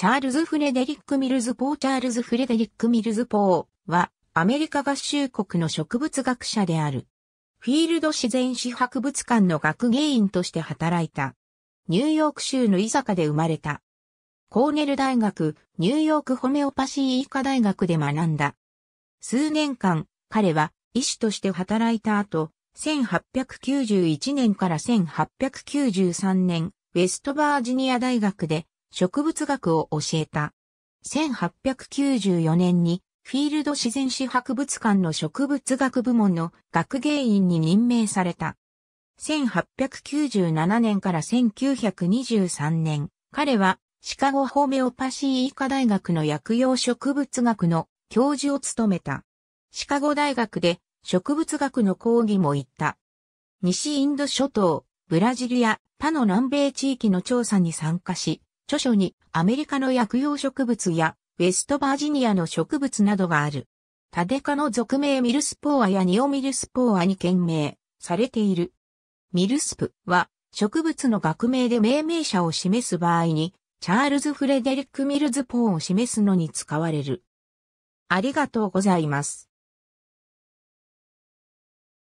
チャールズ・フレデリック・ミルズ・ポーチャールズ・フレデリック・ミルズ・ポーは、アメリカ合衆国の植物学者である。フィールド自然史博物館の学芸員として働いた。ニューヨーク州の居酒で生まれた。コーネル大学、ニューヨークホメオパシー医科大学で学んだ。数年間、彼は医師として働いた後、1891年から1893年、ウェストバージニア大学で植物学を教えた。1894年にフィールド自然史博物館の植物学部門の学芸員に任命された。1897年から1923年、彼はシカゴホメオパシー医科大学の薬用植物学の教授を務めた。シカゴ大学で植物学の講義も行った。西インド諸島、ブラジルや他の南米地域の調査に参加し、著書にアメリカの薬用植物やウェストバージニアの植物などがある。タデ科の俗名ミルスポーアやニオミルスポーアに懸名されている。ミルスプは植物の学名で命名者を示す場合にチャールズ・フレデリック・ミルズ・ポーを示すのに使われる。ありがとうございます。